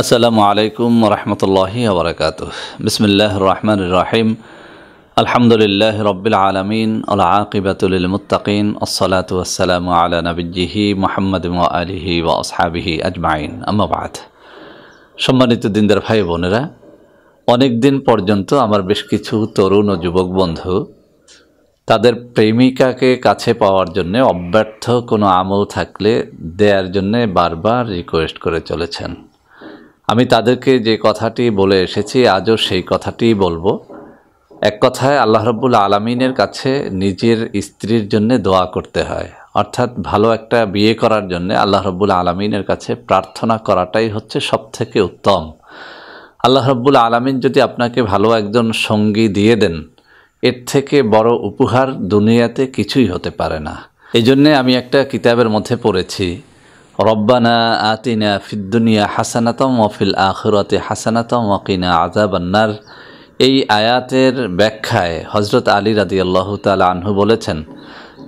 আসসালামু আলাইকুম রহমতুল্লাহি আবরকাত বিসমিল্লাহ রহমান রাহিম আলহামদুলিল্লাহ রবিল আলমিন আল আকিবাতুল মুতাকিন আসসালাতু আলা নবীজিহি মোহাম্মদ আলিহি ও আসহাবিহি আজমাইন আম্মাবাদ সম্মানিত দিনদার ভাই বোনেরা অনেক দিন পর্যন্ত আমার বেশ কিছু তরুণ ও যুবক বন্ধু তাদের প্রেমিকাকে কাছে পাওয়ার জন্য অব্যর্থ কোনো আমল থাকলে দেওয়ার জন্যে বারবার রিকোয়েস্ট করে চলেছেন আমি তাদেরকে যে কথাটি বলে এসেছি আজও সেই কথাটি বলবো এক কথায় আল্লাহ রব্বুল আলমিনের কাছে নিজের স্ত্রীর জন্য দোয়া করতে হয় অর্থাৎ ভালো একটা বিয়ে করার জন্য আল্লাহ রব্বুল আলমিনের কাছে প্রার্থনা করাটাই হচ্ছে সবথেকে উত্তম আল্লাহ রব্বুল আলমিন যদি আপনাকে ভালো একজন সঙ্গী দিয়ে দেন এর থেকে বড় উপহার দুনিয়াতে কিছুই হতে পারে না এই জন্যে আমি একটা কিতাবের মধ্যে পড়েছি রব্বানা আতিনা ফিদ্দুনিয়া হাসানাতম ওফিল আখরতে হাসানাতম ওকিনা আজাবান্নার এই আয়াতের ব্যাখ্যায় হজরত আলী রাদি আল্লাহ তালা আনহু বলেছেন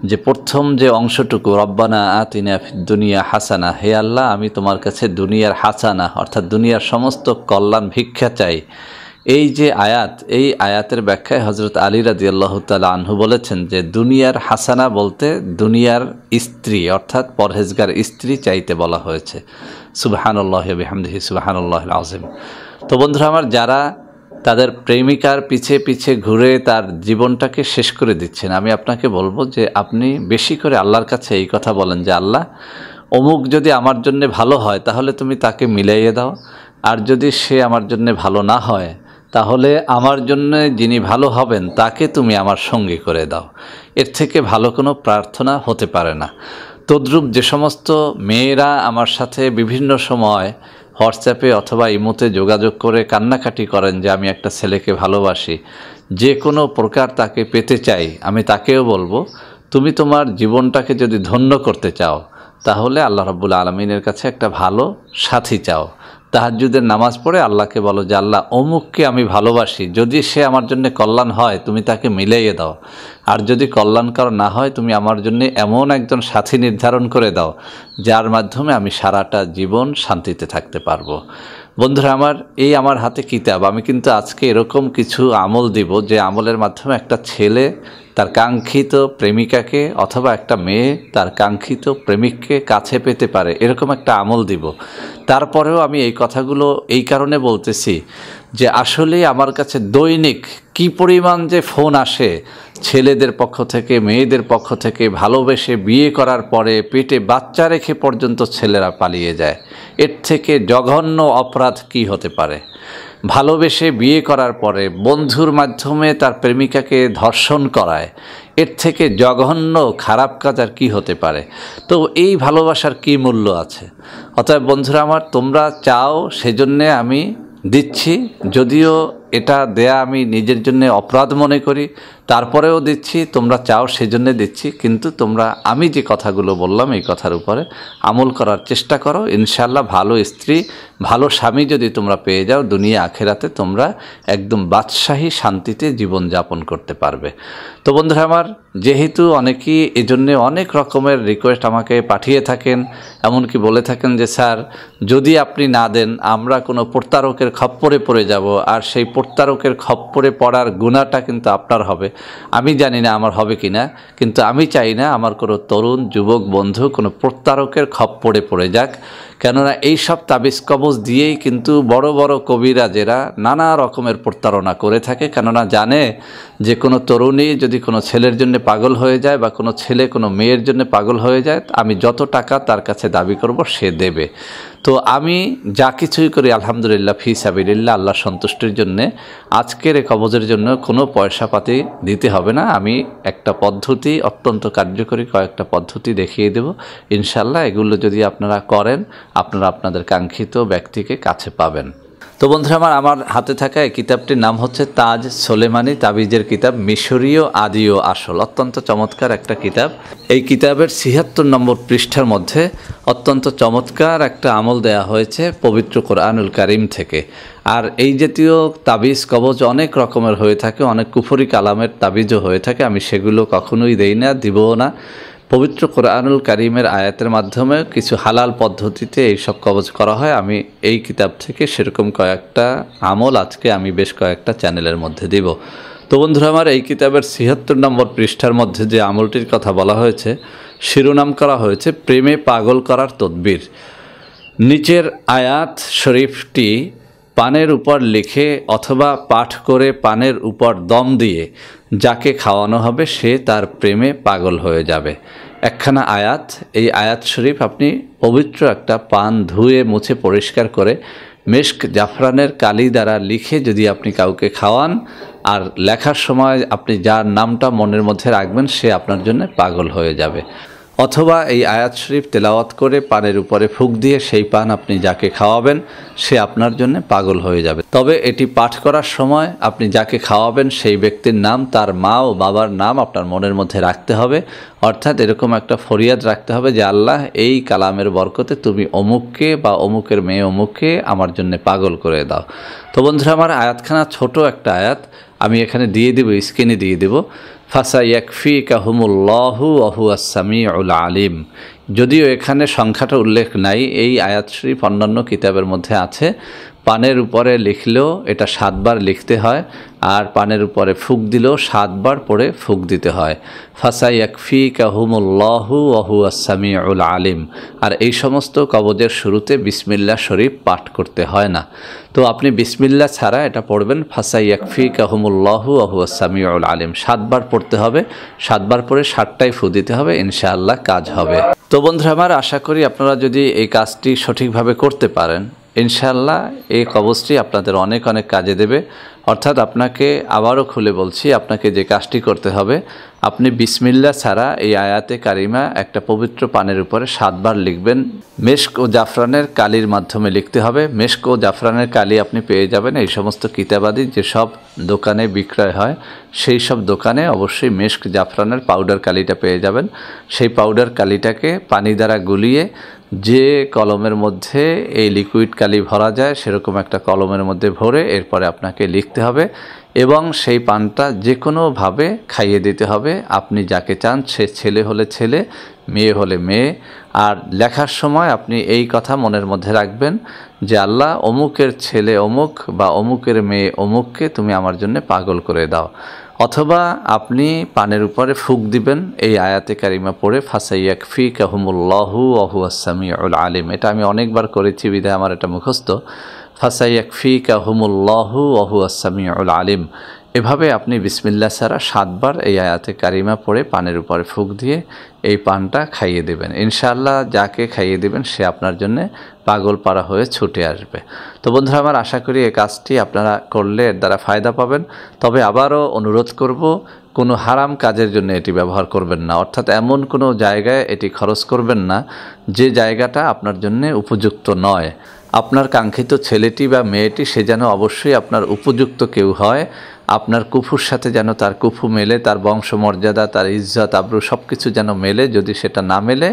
যে প্রথম যে অংশটুকু রব্বানা আতিনা ফিদ্দুনিয়া হাসানা হে আল্লাহ আমি তোমার কাছে দুনিয়ার হাসানা অর্থাৎ দুনিয়ার সমস্ত কল্যাণ ভিক্ষা চাই এই যে আয়াত এই আয়াতের ব্যাখ্যায় হজরত আলী রাজি আল্লাহ তালা আনহু বলেছেন যে দুনিয়ার হাসানা বলতে দুনিয়ার স্ত্রী অর্থাৎ পরহেজগার স্ত্রী চাইতে বলা হয়েছে সুবাহানুল্লাহ বিহামদিহি সুবাহানুল্লাহ আজিম তো বন্ধুরা আমার যারা তাদের প্রেমিকার পিছে পিছে ঘুরে তার জীবনটাকে শেষ করে দিচ্ছেন আমি আপনাকে বলবো যে আপনি বেশি করে আল্লাহর কাছে এই কথা বলেন যে আল্লাহ অমুক যদি আমার জন্য ভালো হয় তাহলে তুমি তাকে মিলাইয়ে দাও আর যদি সে আমার জন্য ভালো না হয় তাহলে আমার জন্য যিনি ভালো হবেন তাকে তুমি আমার সঙ্গী করে দাও এর থেকে ভালো কোনো প্রার্থনা হতে পারে না তদ্রূপ যে সমস্ত মেয়েরা আমার সাথে বিভিন্ন সময় হোয়াটসঅ্যাপে অথবা ইমোতে যোগাযোগ করে কান্নাকাটি করেন যে আমি একটা ছেলেকে ভালোবাসি যে কোনো প্রকার তাকে পেতে চাই আমি তাকেও বলবো তুমি তোমার জীবনটাকে যদি ধন্য করতে চাও তাহলে আল্লাহ রব্বুল আলমিনের কাছে একটা ভালো সাথী চাও তাহাজুদের নামাজ পড়ে আল্লাহকে বলো যে আল্লাহ অমুককে আমি ভালোবাসি যদি সে আমার জন্য কল্যাণ হয় তুমি তাকে মিলাইয়ে দাও আর যদি কল্যাণকর না হয় তুমি আমার জন্য এমন একজন সাথী নির্ধারণ করে দাও যার মাধ্যমে আমি সারাটা জীবন শান্তিতে থাকতে পারবো বন্ধুরা আমার এই আমার হাতে কিতাব আমি কিন্তু আজকে এরকম কিছু আমল দিব যে আমলের মাধ্যমে একটা ছেলে তার কাঙ্ক্ষিত প্রেমিকাকে অথবা একটা মেয়ে তার কাঙ্ক্ষিত প্রেমিককে কাছে পেতে পারে এরকম একটা আমল দিব তারপরেও আমি এই কথাগুলো এই কারণে বলতেছি যে আসলে আমার কাছে দৈনিক কি পরিমাণ যে ফোন আসে ছেলেদের পক্ষ থেকে মেয়েদের পক্ষ থেকে ভালোবেসে বিয়ে করার পরে পেটে বাচ্চা রেখে পর্যন্ত ছেলেরা পালিয়ে যায় এর থেকে জঘন্য অপরাধ কি হতে পারে ভালোবেসে বিয়ে করার পরে বন্ধুর মাধ্যমে তার প্রেমিকাকে ধর্ষণ করায় এর থেকে জঘন্য খারাপ কাজ আর কী হতে পারে তো এই ভালোবাসার কি মূল্য আছে অতএব বন্ধুরা আমার তোমরা চাও সেজন্যে আমি দিচ্ছি যদিও এটা দেয়া আমি নিজের জন্য অপরাধ মনে করি তারপরেও দিচ্ছি তোমরা চাও সেজন্য দিচ্ছি কিন্তু তোমরা আমি যে কথাগুলো বললাম এই কথার উপরে আমল করার চেষ্টা করো ইনশাল্লাহ ভালো স্ত্রী ভালো স্বামী যদি তোমরা পেয়ে যাও দুনিয়া আখেরাতে তোমরা একদম বাদশাহী শান্তিতে জীবনযাপন করতে পারবে তো বন্ধুরা আমার যেহেতু অনেকেই এজন্য অনেক রকমের রিকোয়েস্ট আমাকে পাঠিয়ে থাকেন এমনকি বলে থাকেন যে স্যার যদি আপনি না দেন আমরা কোনো প্রতারকের খপ্পরে পড়ে যাব আর সেই প্রত্যারকের খপ্পরে পড়ার গুণাটা কিন্তু আপনার হবে আমি জানি না আমার হবে কি না কিন্তু আমি চাই না আমার কোনো তরুণ যুবক বন্ধু কোনো প্রত্যারকের খপ্পরে পড়ে যাক কেননা এই সব তাবিজ কবজ দিয়েই কিন্তু বড় বড় যেরা নানা রকমের প্রতারণা করে থাকে কেননা জানে যে কোনো তরুণী যদি কোনো ছেলের জন্য পাগল হয়ে যায় বা কোনো ছেলে কোনো মেয়ের জন্য পাগল হয়ে যায় আমি যত টাকা তার কাছে দাবি করব সে দেবে তো আমি যা কিছুই করি আলহামদুলিল্লাহ ফি সাবিল্লা আল্লাহ সন্তুষ্টির জন্যে আজকের এই কবজের জন্য কোনো পয়সাপাতি দিতে হবে না আমি একটা পদ্ধতি অত্যন্ত কার্যকরী কয়েকটা পদ্ধতি দেখিয়ে দেব ইনশাল্লাহ এগুলো যদি আপনারা করেন আপনারা আপনাদের কাঙ্ক্ষিত ব্যক্তিকে কাছে পাবেন তো বন্ধুরা আমার আমার হাতে থাকা এই কিতাবটির নাম হচ্ছে তাজ সোলেমানি তাবিজের কিতাব মিশরীয় আদিও আসল অত্যন্ত চমৎকার একটা কিতাব এই কিতাবের ছিয়াত্তর নম্বর পৃষ্ঠার মধ্যে অত্যন্ত চমৎকার একটা আমল দেয়া হয়েছে পবিত্র কোরআনুল কারিম থেকে আর এই জাতীয় তাবিজ কবজ অনেক রকমের হয়ে থাকে অনেক কুফরি কালামের তাবিজও হয়ে থাকে আমি সেগুলো কখনোই দেই না দিবও না পবিত্র কোরআনুল কারিমের আয়াতের মাধ্যমে কিছু হালাল পদ্ধতিতে এইসব কবজ করা হয় আমি এই কিতাব থেকে সেরকম কয়েকটা আমল আজকে আমি বেশ কয়েকটা চ্যানেলের মধ্যে দিব তো বন্ধুরা আমার এই কিতাবের ছিয়াত্তর নম্বর পৃষ্ঠার মধ্যে যে আমলটির কথা বলা হয়েছে শিরোনাম করা হয়েছে প্রেমে পাগল করার তদ্বির নিচের আয়াত শরীফটি পানের উপর লিখে অথবা পাঠ করে পানের উপর দম দিয়ে যাকে খাওয়ানো হবে সে তার প্রেমে পাগল হয়ে যাবে একখানা আয়াত এই আয়াত শরীফ আপনি পবিত্র একটা পান ধুয়ে মুছে পরিষ্কার করে মেশক জাফরানের কালি দ্বারা লিখে যদি আপনি কাউকে খাওয়ান আর লেখার সময় আপনি যার নামটা মনের মধ্যে রাখবেন সে আপনার জন্য পাগল হয়ে যাবে অথবা এই আয়াত শরীফ তেলাওয়াত করে পানের উপরে ফুক দিয়ে সেই পান আপনি যাকে খাওয়াবেন সে আপনার জন্য পাগল হয়ে যাবে তবে এটি পাঠ করার সময় আপনি যাকে খাওয়াবেন সেই ব্যক্তির নাম তার মা ও বাবার নাম আপনার মনের মধ্যে রাখতে হবে অর্থাৎ এরকম একটা ফরিয়াদ রাখতে হবে যে আল্লাহ এই কালামের বরকতে তুমি অমুককে বা অমুকের মেয়ে অমুককে আমার জন্য পাগল করে দাও তো বন্ধুরা আমার আয়াতখানা ছোট একটা আয়াত আমি এখানে দিয়ে দেবো স্ক্রিনে দিয়ে দেবো ফাসা ইয়াকফি কাহুমুল্লাহু আহু আসামি উল আলিম যদিও এখানে সংখ্যাটা উল্লেখ নাই এই আয়াত শরীফ অন্যান্য কিতাবের মধ্যে আছে পানের উপরে লিখলেও এটা সাতবার লিখতে হয় আর পানের উপরে ফুক দিলেও সাতবার পরে ফুক দিতে হয় ফাসাই একফি কাহুমুল্লাহু আহু আসামি উল আলিম আর এই সমস্ত কবজের শুরুতে বিসমিল্লা শরীফ পাঠ করতে হয় না তো আপনি বিসমিল্লা ছাড়া এটা পড়বেন ফাসাই একফি কাহুমুল্লাহু আহু আসামি উল আলিম সাতবার পড়তে হবে সাতবার পরে সাতটাই ফু দিতে হবে ইনশাআল্লাহ কাজ হবে তো বন্ধুরা আমার আশা করি আপনারা যদি এই কাজটি সঠিকভাবে করতে পারেন ইনশাল্লাহ এই কবচটি আপনাদের অনেক অনেক কাজে দেবে অর্থাৎ আপনাকে আবারও খুলে বলছি আপনাকে যে কাজটি করতে হবে আপনি বিসমিল্লা ছাড়া এই আয়াতে কারিমা একটা পবিত্র পানের উপরে সাতবার লিখবেন মেশক ও জাফরানের কালির মাধ্যমে লিখতে হবে মেশক ও জাফরানের কালি আপনি পেয়ে যাবেন এই সমস্ত কিতাবাদি যেসব দোকানে বিক্রয় হয় সেই সব দোকানে অবশ্যই মেশক জাফরানের পাউডার কালিটা পেয়ে যাবেন সেই পাউডার কালিটাকে পানি দ্বারা গুলিয়ে যে কলমের মধ্যে এই লিকুইড কালি ভরা যায় সেরকম একটা কলমের মধ্যে ভরে এরপরে আপনাকে লিখ দেখতে হবে এবং সেই পানটা যে কোনোভাবে খাইয়ে দিতে হবে আপনি যাকে চান সে ছেলে হলে ছেলে মেয়ে হলে মেয়ে আর লেখার সময় আপনি এই কথা মনের মধ্যে রাখবেন যে আল্লাহ অমুকের ছেলে অমুক বা অমুকের মেয়ে অমুককে তুমি আমার জন্য পাগল করে দাও অথবা আপনি পানের উপরে ফুক দিবেন এই আয়াতে কারিমা পড়ে ফাসাইয়াক ফি কাহমুল্লাহু আহু আসামি আলিম এটা আমি অনেকবার করেছি বিধায় আমার এটা মুখস্থ ফাসাইয়াকফিকা হুমুল্লাহু আসামি উল আলিম এভাবে আপনি বিসমিল্লা ছাড়া সাতবার এই আয়াতে কারিমা পড়ে পানের উপরে ফুক দিয়ে এই পানটা খাইয়ে দেবেন ইনশাআল্লাহ যাকে খাইয়ে দেবেন সে আপনার জন্য পাগল পাড়া হয়ে ছুটে আসবে তো বন্ধুরা আমার আশা করি এই কাজটি আপনারা করলে এর দ্বারা ফায়দা পাবেন তবে আবারও অনুরোধ করব কোনো হারাম কাজের জন্য এটি ব্যবহার করবেন না অর্থাৎ এমন কোনো জায়গায় এটি খরচ করবেন না যে জায়গাটা আপনার জন্যে উপযুক্ত নয় আপনার কাঙ্ক্ষিত ছেলেটি বা মেয়েটি সে যেন অবশ্যই আপনার উপযুক্ত কেউ হয় আপনার কুফুর সাথে যেন তার কুফু মেলে তার বংশমর্যাদা তার ইজ্জত আব্রু সব কিছু যেন মেলে যদি সেটা না মেলে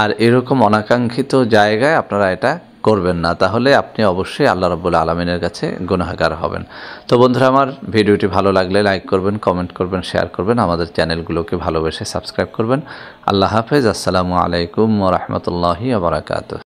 আর এরকম অনাকাঙ্ক্ষিত জায়গায় আপনারা এটা করবেন না তাহলে আপনি অবশ্যই আল্লাহ রব্বুল আলমিনের কাছে গুণাহার হবেন তো বন্ধুরা আমার ভিডিওটি ভালো লাগলে লাইক করবেন কমেন্ট করবেন শেয়ার করবেন আমাদের চ্যানেলগুলোকে ভালোবেসে সাবস্ক্রাইব করবেন আল্লাহ হাফেজ আসসালামু আলাইকুম রহমতুল্লাহি আবরাকাত